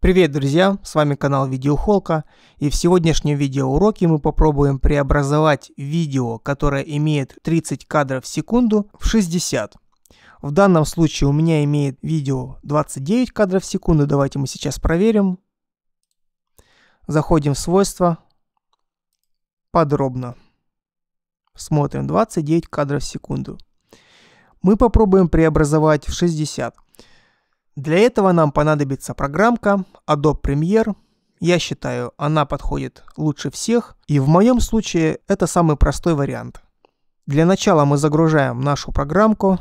Привет, друзья! С вами канал Видеохолка, и в сегодняшнем видеоуроке мы попробуем преобразовать видео, которое имеет 30 кадров в секунду, в 60. В данном случае у меня имеет видео 29 кадров в секунду, давайте мы сейчас проверим. Заходим в свойства, подробно. Смотрим 29 кадров в секунду. Мы попробуем преобразовать в 60. Для этого нам понадобится программка Adobe Premiere. Я считаю, она подходит лучше всех, и в моем случае это самый простой вариант. Для начала мы загружаем нашу программку.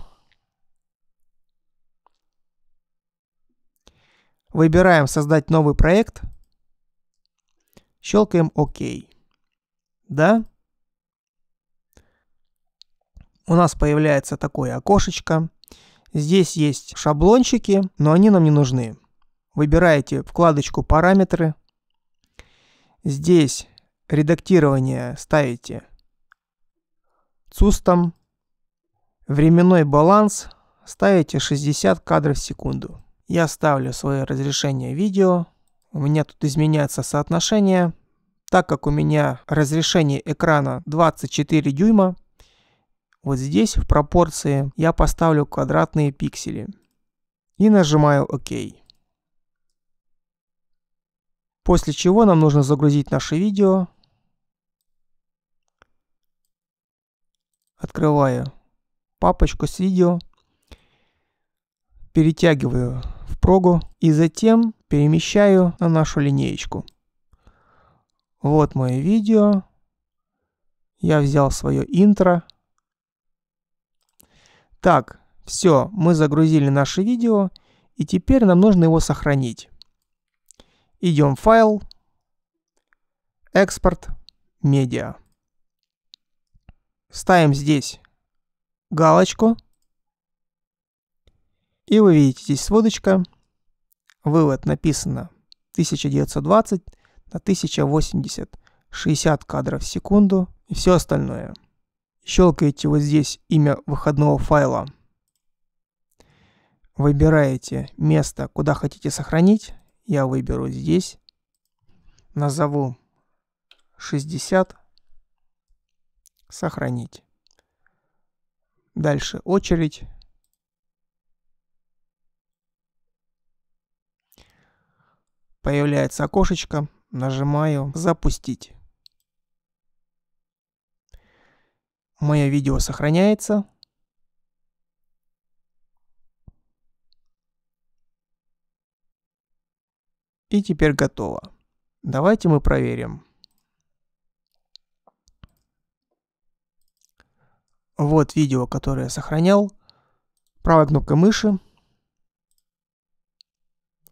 Выбираем «Создать новый проект». Щелкаем «Ок». OK да, у нас появляется такое окошечко. Здесь есть шаблончики, но они нам не нужны. Выбираете вкладочку «Параметры». Здесь редактирование ставите ЦУСТом. Временной баланс ставите 60 кадров в секунду. Я ставлю свое разрешение видео. У меня тут изменяется соотношение. Так как у меня разрешение экрана 24 дюйма, вот здесь в пропорции я поставлю квадратные пиксели и нажимаю ОК. После чего нам нужно загрузить наше видео. Открываю папочку с видео, перетягиваю в прогу и затем перемещаю на нашу линеечку. Вот мое видео. Я взял свое интро. Так, все, мы загрузили наше видео, и теперь нам нужно его сохранить. Идем в файл, экспорт, медиа. Ставим здесь галочку. И вы видите, здесь сводочка. Вывод написано 1920 на 1080, 60 кадров в секунду и все остальное. Щелкаете вот здесь имя выходного файла. Выбираете место, куда хотите сохранить. Я выберу здесь. Назову 60. Сохранить. Дальше очередь. Появляется окошечко, Нажимаю «Запустить». Мое видео сохраняется. И теперь готово. Давайте мы проверим. Вот видео, которое я сохранял. Правой кнопкой мыши.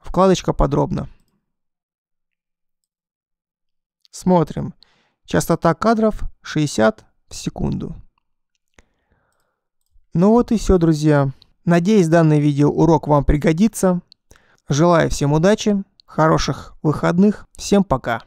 Вкладочка «Подробно». Смотрим. Частота кадров 60 в секунду. Ну вот и все, друзья. Надеюсь, данный видео урок вам пригодится. Желаю всем удачи, хороших выходных. Всем пока.